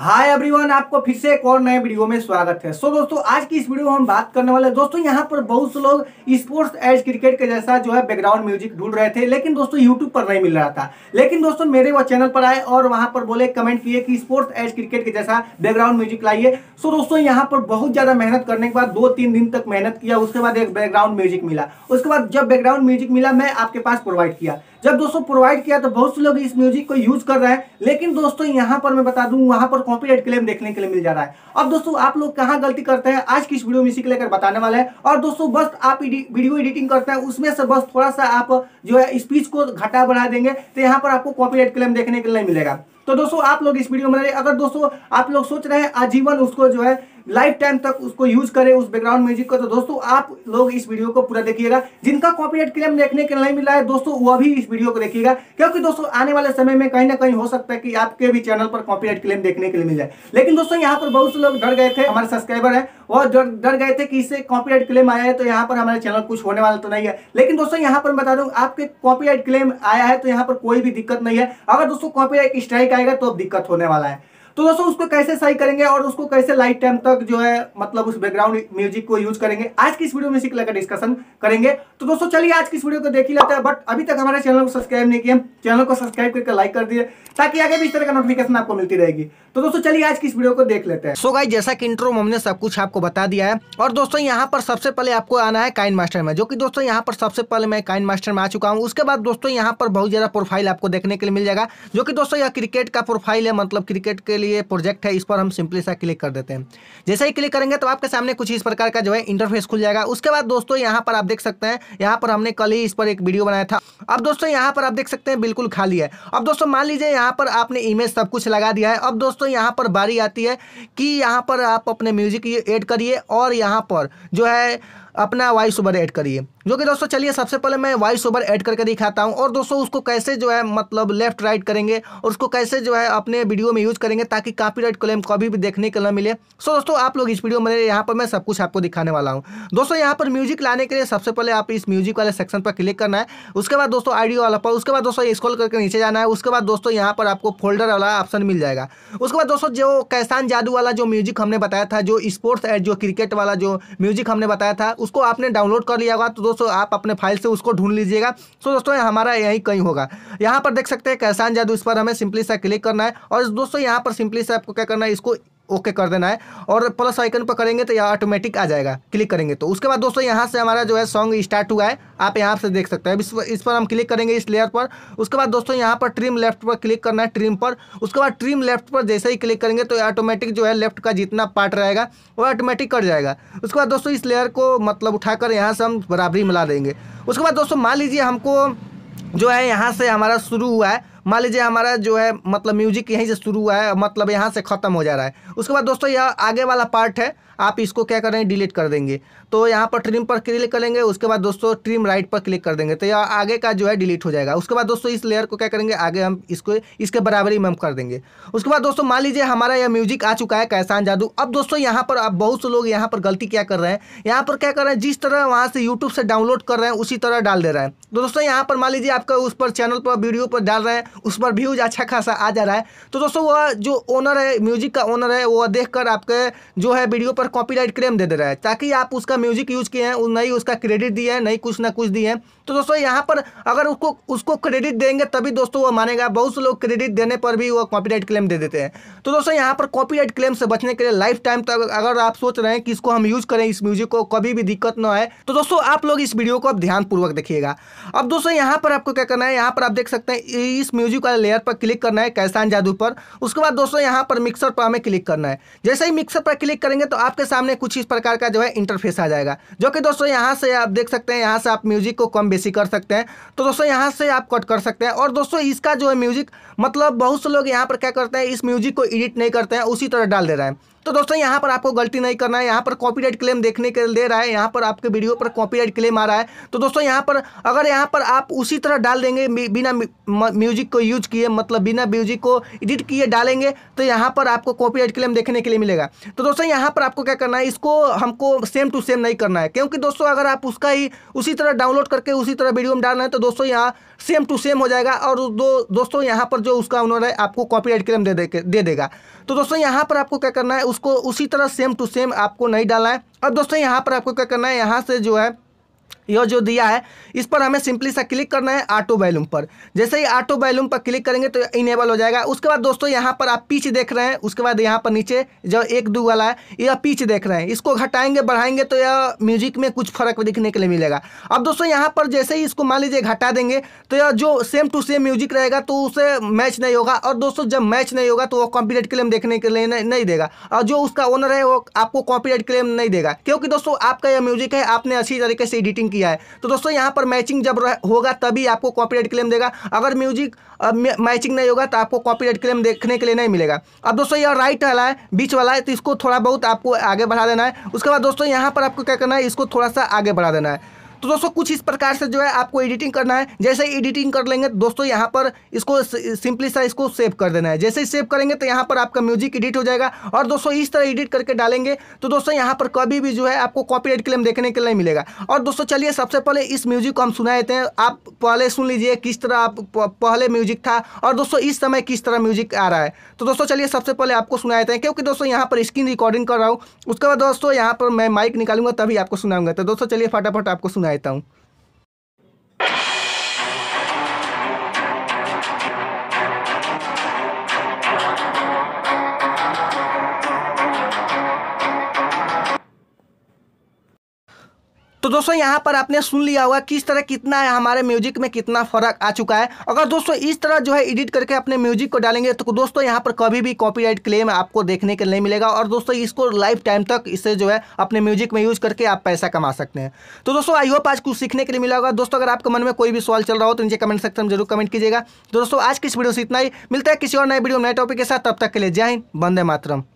Hi everyone आपको फिर से एक और नए वीडियो में स्वागत है सो so, दोस्तों आज की इस वीडियो में हम बात करने वाले दोस्तों यहाँ पर बहुत से लोग स्पोर्ट्स एज क्रिकेट के जैसा जो है बैकग्राउंड म्यूजिक ढूंढ रहे थे लेकिन दोस्तों यूट्यूब पर नहीं मिल रहा था लेकिन दोस्तों मेरे वो चैनल पर आए और वहां पर बोले कमेंट किए कि स्पोर्ट्स एज क्रिकेट के जैसा बैकग्राउंड म्यूजिक लाइए सो so, दोस्तों यहाँ पर बहुत ज़्यादा मेहनत करने के बाद दो तीन दिन तक मेहनत किया उसके बाद एक बैकग्राउंड म्यूजिक मिला उसके बाद जब बैकग्राउंड म्यूजिक मिला मैं आपके पास प्रोवाइड किया जब दोस्तों प्रोवाइड किया तो बहुत से लोग इस म्यूजिक को यूज कर रहे हैं लेकिन दोस्तों यहाँ पर मैं बता दू वहां पर कॉपीराइट क्लेम देखने के लिए मिल जा रहा है अब दोस्तों आप लोग कहाँ गलती करते हैं आज की इस वीडियो में इसी लेकर बताने वाले है और दोस्तों बस आप वीडियो एडिटिंग करते हैं उसमें से बस थोड़ा सा आप जो है स्पीच को घटा बढ़ा देंगे तो यहाँ पर आपको कॉपी क्लेम देखने के लिए मिलेगा तो दोस्तों आप लोग इस वीडियो में अगर दोस्तों आप लोग सोच रहे हैं आजीवन उसको जो है लाइफ टाइम तक उसको यूज करें उस बैकग्राउंड म्यूजिक को तो दोस्तों आप लोग इस वीडियो को पूरा देखिएगा जिनका कॉपीराइट क्लेम देखने के नहीं मिला है दोस्तों वह भी इस वीडियो को देखिएगा क्योंकि दोस्तों आने वाले समय में कहीं ना कहीं हो सकता है कि आपके भी चैनल पर कॉपीराइट क्लेम देखने के लिए मिल जाए लेकिन दोस्तों यहाँ पर बहुत से लोग डर गए थे हमारे सब्सक्राइबर है वो डर गए थे कि इससे कॉपीराइट क्लेम आया है तो यहाँ पर हमारे चैनल कुछ होने वाला तो नहीं है लेकिन दोस्तों यहाँ पर बता दूँ आपके कॉपीराइट क्लेम आया है तो यहाँ पर कोई भी दिक्कत नहीं है अगर दोस्तों कॉपीराइट स्ट्राइक आएगा तो अब दिक्कत होने वाला है तो दोस्तों उसको कैसे सही करेंगे और उसको कैसे लाइट टाइम तक जो है मतलब उस बैकग्राउंड म्यूजिक को यूज करेंगे आज की इस वीडियो में सीख लेकर डिस्कशन करेंगे तो दोस्तों चलिए आज की इस वीडियो को देख ही लेते हैं बट अभी तक हमारे चैनल को सब्सक्राइब नहीं किया चैनल को सब्सक्राइब करके लाइक कर दिए ताकि आगे भी इस तरह का नोटिफिकेशन आपको मिलती रहेगी तो दोस्तों चलिए आज की इस वीडियो को देख लेते हैं सो गाई जैसा कि इंट्रो हमने सब कुछ आपको बता दिया है और दोस्तों यहाँ पर सबसे पहले आपको आना है काइन मास्टर में जो कि दोस्तों यहाँ पर सबसे पहले मैं काइन मास्टर में आ चुका हूँ उसके बाद दोस्तों यहाँ पर बहुत ज्यादा प्रोफाइल आपको देखने के लिए मिल जाएगा जो कि दोस्तों यह क्रिकेट का प्रोफाइल है मतलब क्रिकेट के लिए लिए प्रोजेक्ट है इस पर हम सिंपली सा क्लिक कर देते हैं जैसे ही क्लिक करेंगे तो आपके सामने कुछ इस प्रकार का जो है इंटरफेस खुल जाएगा उसके बाद दोस्तों यहाँ पर आप देख सकते हैं यहाँ पर हमने कल ही इस पर एक वीडियो बनाया था अब दोस्तों यहाँ पर आप देख सकते हैं बिल्कुल खाली है अब दोस्तों मान लीजिए यहाँ पर आपने इमेज सब कुछ लगा दिया है अब दोस्तों यहाँ पर बारी आती है कि यहाँ पर आप अपने म्यूजिक एड करिए और यहाँ पर जो है अपना वॉइस ओवर ऐड करिए जो कि दोस्तों चलिए सबसे पहले मैं वॉइस ओवर ऐड करके दिखाता हूँ और दोस्तों उसको कैसे जो है मतलब लेफ्ट राइट करेंगे और उसको कैसे जो है अपने वीडियो में यूज़ करेंगे ताकि राइट क्लेम कभी भी देखने को न मिले सो दोस्तों आप लोग इस वीडियो में यहाँ पर मैं सब कुछ आपको दिखाने वाला हूँ दोस्तों यहाँ पर म्यूजिक लाने के लिए सबसे पहले आप इस म्यूजिक वाले सेक्शन पर क्लिक करना है उसके बाद दोस्तों आइडियो वाला पर उसके बाद दोस्तों स्कॉल करके नीचे जाना है उसके बाद दोस्तों यहाँ पर आपको फोल्डर वाला ऑप्शन मिल जाएगा उसके बाद दोस्तों जो कैसान जादू वाला जो म्यूजिक हमने बताया था जो स्पोर्ट्स एड जो क्रिकेट वाला जो म्यूजिक हमने बताया था उसको आपने डाउनलोड कर लिया होगा तो दोस्तों आप अपने फाइल से उसको ढूंढ लीजिएगा सो तो दोस्तों हमारा यहीं कहीं होगा यहाँ पर देख सकते हैं कैसान जादू इस पर हमें सिंपली सा क्लिक करना है और दोस्तों यहाँ पर सिंपली से आपको क्या करना है इसको ओके कर देना है और प्लस आइकन पर करेंगे तो यह ऑटोमेटिक आ जाएगा क्लिक करेंगे तो उसके बाद दोस्तों यहाँ से हमारा जो है सॉन्ग स्टार्ट हुआ है आप यहाँ से देख सकते हैं इस इस पर हम क्लिक करेंगे इस लेयर पर उसके बाद दोस्तों यहाँ पर ट्रिम लेफ्ट पर क्लिक करना है ट्रिम पर उसके बाद ट्रिम लेफ्ट पर जैसे ही क्लिक करेंगे तो ऑटोमेटिक जो है लेफ्ट का जितना पार्ट रहेगा वो ऑटोमेटिक कट जाएगा उसके बाद दोस्तों इस लेयर को मतलब उठाकर यहाँ से हम बराबरी मिला देंगे उसके बाद दोस्तों मान लीजिए हमको जो है यहाँ से हमारा शुरू हुआ है मान लीजिए हमारा जो है मतलब म्यूजिक यहीं से शुरू हुआ है मतलब यहाँ से ख़त्म हो जा रहा है उसके बाद दोस्तों यह आगे वाला पार्ट है आप इसको क्या करेंगे डिलीट कर देंगे तो यहाँ पर ट्रिम पर क्लिक करेंगे उसके बाद दोस्तों ट्रिम राइट पर क्लिक कर देंगे तो यह आगे का जो है डिलीट हो जाएगा उसके बाद दोस्तों इस लेयर को क्या करेंगे आगे हम इसको इसके बराबरी में हम कर देंगे उसके बाद दोस्तों मान लीजिए हमारा यह म्यूजिक आ चुका है कैसान जादू अब दोस्तों यहाँ पर आप बहुत से लोग यहाँ पर गलती क्या कर रहे हैं यहाँ पर क्या कर रहे हैं जिस तरह वहाँ से यूट्यूब से डाउनलोड कर रहे हैं उसी तरह डाल दे रहे हैं तो दोस्तों यहाँ पर मान लीजिए आपका उस पर चैनल पर वीडियो पर डाल रहे हैं उस पर व्यूज अच्छा खासा आ जा रहा है तो दोस्तों वह जो ओनर है म्यूजिक का ओनर है वह देख आपके जो है वीडियो पर पर कॉपीराइट क्लेम दे दे रहा है ताकि आप उसका म्यूजिक यूज़ किए हैं नहीं उसका क्रेडिट दिए है नहीं कुछ ना कुछ दिए हैं तो दोस्तों यहाँ पर अगर उसको उसको क्रेडिट देंगे तभी दोस्तों वो मानेगा बहुत से लोग क्रेडिट देने पर भी वो कॉपीराइट क्लेम दे देते हैं तो दोस्तों यहाँ पर कॉपीराइट क्लेम से बचने के लिए लाइफ टाइम तक अगर आप सोच रहे हैं कि इसको हम यूज करें इस म्यूजिक को कभी भी दिक्कत ना आए तो दोस्तों आप लोग इस वीडियो को आप ध्यानपूर्वक देखिएगा अब दोस्तों यहाँ पर आपको क्या करना है यहाँ पर आप देख सकते हैं इस म्यूजिक वाले लेयर पर क्लिक करना है कैसान जादू पर उसके बाद दोस्तों यहाँ पर मिक्सर पर हमें क्लिक करना है जैसे ही मिक्सर पर क्लिक करेंगे तो आपके सामने कुछ इस प्रकार का जो है इंटरफेस आ जाएगा जो कि दोस्तों यहाँ से आप देख सकते हैं यहाँ से आप म्यूजिक को कम बेसी कर सकते हैं तो दोस्तों यहाँ से आप कट कर सकते हैं और दोस्तों इसका जो है म्यूजिक मतलब बहुत से लोग यहाँ पर क्या करते हैं इस म्यूजिक को एडिट नहीं करते हैं उसी तरह डाल दे रहे हैं तो दोस्तों यहाँ पर आपको गलती नहीं करना है यहाँ पर कॉपीराइट क्लेम देखने के दे रहा है यहाँ पर आपके वीडियो पर कॉपीराइट क्लेम आ रहा है तो दोस्तों यहाँ पर अगर यहाँ पर आप उसी तरह डाल देंगे बिना म्यूजिक को यूज किए मतलब बिना म्यूजिक को एडिट किए डालेंगे तो यहाँ पर आपको कॉपीराइट क्लेम देखने के लिए मिलेगा तो दोस्तों यहाँ पर आपको क्या करना है इसको हमको सेम टू सेम नहीं करना है क्योंकि दोस्तों अगर आप उसका ही उसी तरह डाउनलोड करके उसी तरह वीडियो में डालना है तो दोस्तों यहाँ सेम टू सेम हो जाएगा और दो दोस्तों यहाँ पर जो उसका उन्होंने आपको कॉपीराइट क्लेम दे दे, दे देगा तो दोस्तों यहाँ पर आपको क्या करना है उसको उसी तरह सेम टू सेम आपको नहीं डालना है अब दोस्तों यहाँ पर आपको क्या करना है यहाँ से जो है यह जो दिया है इस पर हमें सिंपली सा क्लिक करना है ऑटो वैल्यूम पर जैसे ही ऑटो वैल्यूम पर क्लिक करेंगे तो इनेबल हो जाएगा उसके बाद दोस्तों यहाँ पर आप पीच देख रहे हैं उसके बाद यहाँ पर नीचे जो एक दो वाला है यह पीच देख रहे हैं इसको घटाएंगे बढ़ाएंगे तो यह म्यूजिक में कुछ फर्क दिखने के लिए मिलेगा अब दोस्तों यहाँ पर जैसे ही इसको मान लीजिए घटा देंगे तो यह जो सेम टू सेम म्यूजिक रहेगा तो उसे मैच नहीं होगा और दोस्तों जब मैच नहीं होगा तो वो कॉम्पीडेट क्लेम देखने के लिए नहीं देगा और जो उसका ओनर है वो आपको कॉम्पीडेट क्लेम नहीं देगा क्योंकि दोस्तों आपका यह म्यूजिक है आपने अच्छी तरीके से एडिटिंग किया है तो दोस्तों यहाँ पर मैचिंग जब होगा तभी आपको कॉपीराइट क्लेम देगा अगर म्यूजिक मैचिंग नहीं होगा तो आपको कॉपीराइट क्लेम देखने के लिए नहीं मिलेगा अब दोस्तों यह राइट वाला है बीच वाला है तो इसको थोड़ा बहुत आपको आगे बढ़ा देना है उसके बाद दोस्तों यहाँ पर आपको क्या करना है इसको थोड़ा सा आगे बढ़ा देना है तो दोस्तों कुछ इस प्रकार से जो है आपको एडिटिंग करना है जैसे ही एडिटिंग कर लेंगे दोस्तों यहाँ पर इसको सिंपली सा इसको सेव कर देना है जैसे ही सेव करेंगे तो यहाँ पर आपका म्यूजिक एडिट हो जाएगा और दोस्तों इस तरह एडिट करके डालेंगे तो दोस्तों यहाँ पर कभी भी जो है आपको कॉपीराइट क्लेम देखने के लिए मिलेगा और दोस्तों चलिए सबसे पहले इस म्यूजिक को हम सुना देते हैं आप पहले सुन लीजिए किस तरह आप पहले म्यूजिक था और दोस्तों इस समय किस तरह म्यूजिक आ रहा है तो दोस्तों चलिए सबसे पहले आपको सुना देते हैं क्योंकि दोस्तों यहाँ पर स्क्रीन रिकॉर्डिंग कर रहा हूँ उसके बाद दोस्तों यहाँ पर मैं माइक निकालूंगा तभी आपको सुनाऊंगा तो दोस्तों चलिए फटाफट आपको सुनाए então. तो दोस्तों यहाँ पर आपने सुन लिया होगा किस तरह कितना है हमारे म्यूजिक में कितना फर्क आ चुका है अगर दोस्तों इस तरह जो है एडिट करके अपने म्यूजिक को डालेंगे तो दोस्तों यहाँ पर कभी भी कॉपीराइट क्लेम आपको देखने के नहीं मिलेगा और दोस्तों इसको लाइफ टाइम तक इसे जो है अपने म्यूजिक में यूज करके आप पैसा कमा सकते हैं तो दोस्तों आई होप आज कुछ सीखने के लिए मिला होगा दोस्तों अगर आपके मन में कोई भी सवाल चल रहा हो तो नीचे कमेंट सेक्शन में जरूर कमेंट कीजिएगा तो दोस्तों आज की इस वीडियो से इतना ही मिलता है किसी और नए वीडियो नए टॉपिक के साथ तब तक के लिए जय हिंद बंदे मातरम